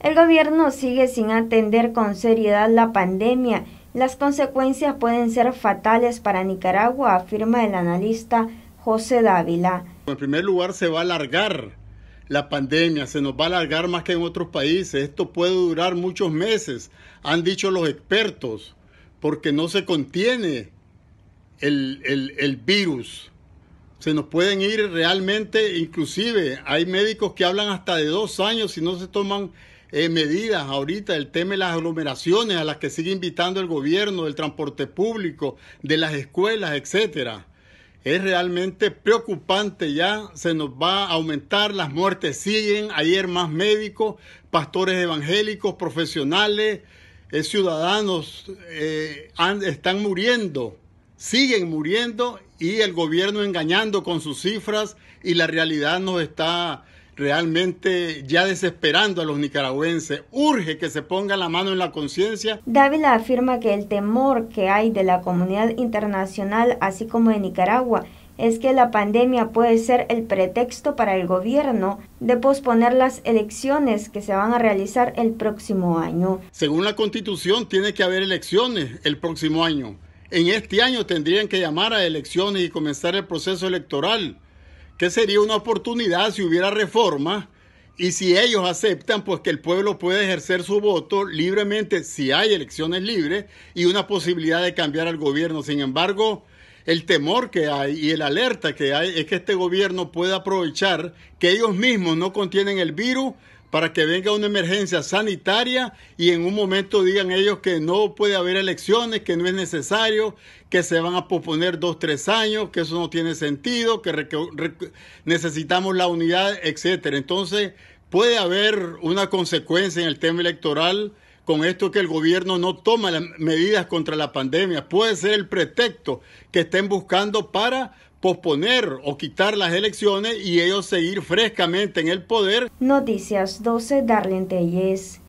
El gobierno sigue sin atender con seriedad la pandemia. Las consecuencias pueden ser fatales para Nicaragua, afirma el analista José Dávila. En primer lugar, se va a alargar la pandemia, se nos va a alargar más que en otros países. Esto puede durar muchos meses, han dicho los expertos, porque no se contiene el, el virus se nos pueden ir realmente, inclusive hay médicos que hablan hasta de dos años si no se toman eh, medidas ahorita, el tema de las aglomeraciones a las que sigue invitando el gobierno, del transporte público, de las escuelas, etcétera. Es realmente preocupante ya, se nos va a aumentar, las muertes siguen, ayer más médicos, pastores evangélicos, profesionales, eh, ciudadanos eh, están muriendo siguen muriendo y el gobierno engañando con sus cifras y la realidad nos está realmente ya desesperando a los nicaragüenses. Urge que se ponga la mano en la conciencia. Dávila afirma que el temor que hay de la comunidad internacional, así como de Nicaragua, es que la pandemia puede ser el pretexto para el gobierno de posponer las elecciones que se van a realizar el próximo año. Según la constitución, tiene que haber elecciones el próximo año en este año tendrían que llamar a elecciones y comenzar el proceso electoral, que sería una oportunidad si hubiera reforma y si ellos aceptan, pues que el pueblo puede ejercer su voto libremente si hay elecciones libres y una posibilidad de cambiar al gobierno. Sin embargo, el temor que hay y el alerta que hay es que este gobierno pueda aprovechar que ellos mismos no contienen el virus para que venga una emergencia sanitaria y en un momento digan ellos que no puede haber elecciones, que no es necesario, que se van a posponer dos, tres años, que eso no tiene sentido, que necesitamos la unidad, etcétera. Entonces, puede haber una consecuencia en el tema electoral con esto que el gobierno no toma las medidas contra la pandemia. Puede ser el pretexto que estén buscando para posponer o quitar las elecciones y ellos seguir frescamente en el poder. Noticias 12, Darlene Telles.